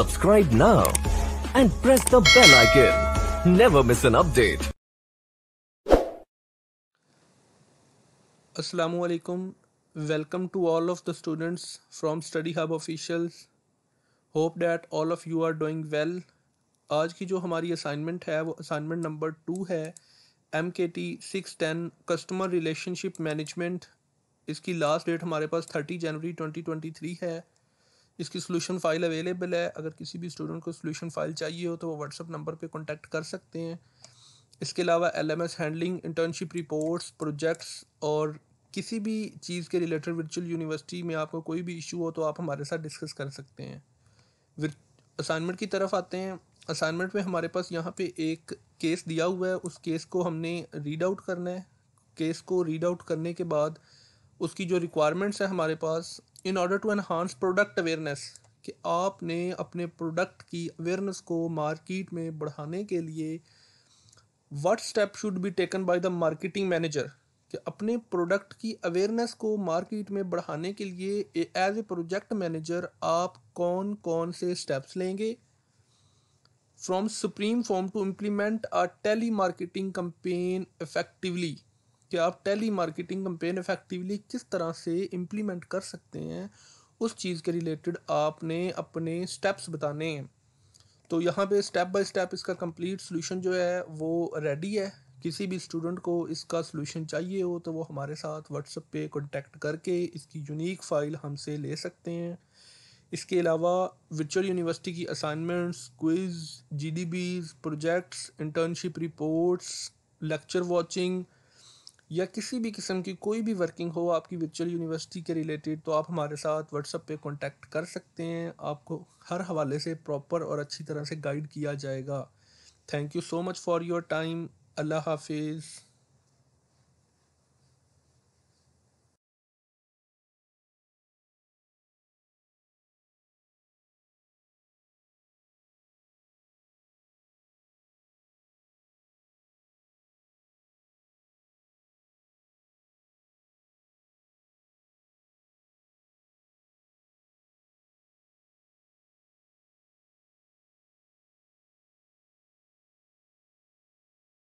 Subscribe now and press the bell icon. Never miss an update. Assalamu alaikum. Welcome to all of the students from Study Hub Officials. Hope that all of you are doing well आज की जो हमारी assignment है वो assignment number two है M K T six ten customer relationship management इसकी last date हमारे पास thirty January twenty twenty three है इसकी सोल्यूशन फाइल अवेलेबल है अगर किसी भी स्टूडेंट को सोल्यूशन फाइल चाहिए हो तो वो व्हाट्सअप नंबर पर कॉन्टेक्ट कर सकते हैं इसके अलावा L M S handling internship reports projects और किसी भी चीज़ के रिलेटेड वर्चुअल यूनिवर्सिटी में आपको कोई भी इशू हो तो आप हमारे साथ डिस्कस कर सकते हैं असाइनमेंट की तरफ आते हैं असाइनमेंट में हमारे पास यहाँ पे एक केस दिया हुआ है उस केस को हमने रीड आउट करना है केस को रीड आउट करने के बाद उसकी जो रिक्वायरमेंट्स हैं हमारे पास in order to enhance product awareness कि आपने अपने प्रोडक्ट की अवेयरनेस को मार्किट में बढ़ाने के लिए what step should be taken by the marketing manager कि अपने प्रोडक्ट की अवेयरनेस को मार्किट में बढ़ाने के लिए एज ए प्रोजेक्ट मैनेजर आप कौन कौन से स्टेप्स लेंगे from supreme form to implement a telemarketing campaign effectively कि आप टेली मार्केटिंग कंपेन इफेक्टिवली किस तरह से इम्प्लीमेंट कर सकते हैं उस चीज़ के रिलेटेड आपने अपने स्टेप्स बताने हैं तो यहाँ पे स्टेप बाय स्टेप इसका कंप्लीट सॉल्यूशन जो है वो रेडी है किसी भी स्टूडेंट को इसका सोल्यूशन चाहिए हो तो वो हमारे साथ व्हाट्सएप पे कॉन्टेक्ट करके इसकी यूनिक फ़ाइल हमसे ले सकते हैं इसके अलावा विचुअल यूनिवर्सिटी की असाइनमेंट्स क्विज़ जी projects internship reports lecture watching या किसी भी किस्म की कोई भी वर्किंग हो आपकी वर्चुअल यूनिवर्सिटी के रिलेटेड तो आप हमारे साथ व्हाट्सअप पे कांटेक्ट कर सकते हैं आपको हर हवाले से प्रॉपर और अच्छी तरह से गाइड किया जाएगा thank you so much for your time अल्लाह हाफिज़